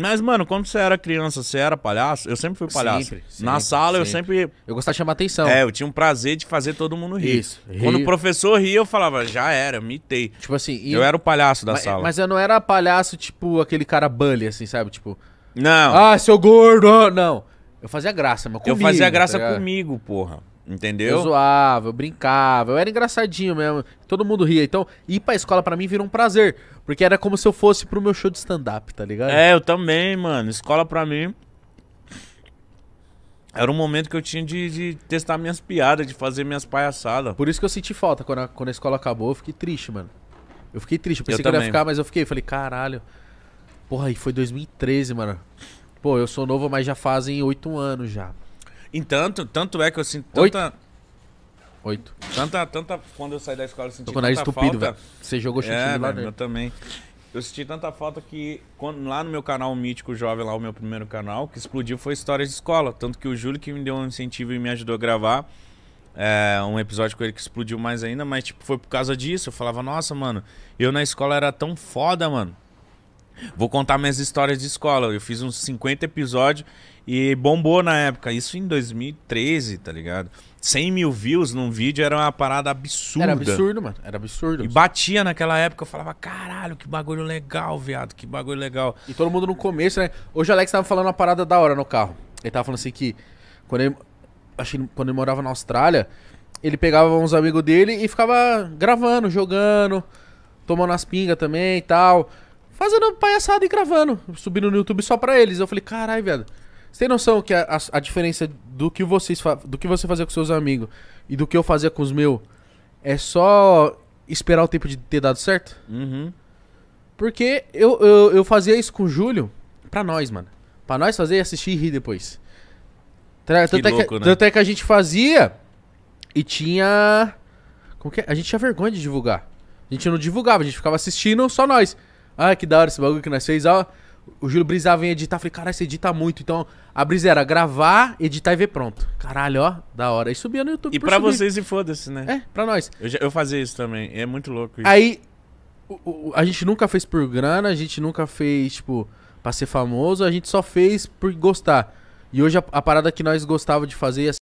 Mas, mano, quando você era criança, você era palhaço? Eu sempre fui palhaço. Sempre, sempre, Na sala, sempre. eu sempre. Eu gostava de chamar atenção. É, eu tinha um prazer de fazer todo mundo rir. Isso. Quando o professor ria, eu falava, já era, mitei. Tipo assim. E... Eu era o palhaço da mas, sala. Mas eu não era palhaço, tipo, aquele cara bully, assim, sabe? Tipo. Não. Ah, seu gordo! Ah, não. Eu fazia graça, meu comigo. Eu fazia tá graça tá comigo, porra. Entendeu? Eu zoava, eu brincava, eu era engraçadinho mesmo. Todo mundo ria. Então, ir pra escola para mim virou um prazer. Porque era como se eu fosse pro meu show de stand-up, tá ligado? É, eu também, mano. Escola para mim. Era um momento que eu tinha de, de, testar minhas piadas, de fazer minhas palhaçadas. Por isso que eu senti falta quando a, quando a escola acabou, eu fiquei triste, mano. Eu fiquei triste, eu pensei eu que eu ia ficar, mas eu fiquei. Falei, caralho. Porra, e foi 2013, mano. Pô, eu sou novo, mas já fazem oito anos já. Entanto, tanto é que eu sinto tanta... Oito. Oito. Tanta, tanta... Quando eu saí da escola, eu senti Tô com tanta estupido, falta... Véio. Você jogou chute é, lá dentro. eu também. Eu senti tanta falta que quando, lá no meu canal Mítico Jovem, lá o meu primeiro canal, que explodiu foi histórias de escola. Tanto que o Júlio que me deu um incentivo e me ajudou a gravar é, um episódio com ele que explodiu mais ainda, mas tipo, foi por causa disso. Eu falava, nossa, mano, eu na escola era tão foda, mano. Vou contar minhas histórias de escola. Eu fiz uns 50 episódios e bombou na época. Isso em 2013, tá ligado? 100 mil views num vídeo era uma parada absurda. Era absurdo, mano. Era absurdo. E batia naquela época, eu falava, caralho, que bagulho legal, viado, que bagulho legal. E todo mundo no começo, né? Hoje o Alex tava falando uma parada da hora no carro. Ele tava falando assim que quando ele, acho que quando ele morava na Austrália, ele pegava uns amigos dele e ficava gravando, jogando, tomando as pingas também e tal fazendo palhaçada e gravando, subindo no YouTube só pra eles. Eu falei, carai, velho. Você tem noção que a, a, a diferença do que, vocês do que você fazia com seus amigos e do que eu fazia com os meus é só esperar o tempo de ter dado certo? Uhum. Porque eu, eu, eu fazia isso com o Júlio pra nós, mano. Pra nós fazer, e assistir e rir depois. Tanto, é que é, louco, que, né? tanto é que a gente fazia e tinha. Como que é? A gente tinha vergonha de divulgar. A gente não divulgava, a gente ficava assistindo só nós. Ah, que da hora esse bagulho que nós fez. Ó, o Júlio brisava em editar. Falei, caralho, você edita muito. Então, a brisa era gravar, editar e ver pronto. Caralho, ó, da hora. E subia no YouTube. E pra subir. vocês e foda-se, né? É, pra nós. Eu, já, eu fazia isso também. É muito louco isso. Aí, o, o, a gente nunca fez por grana, a gente nunca fez, tipo, pra ser famoso. A gente só fez por gostar. E hoje a, a parada que nós gostava de fazer, assim,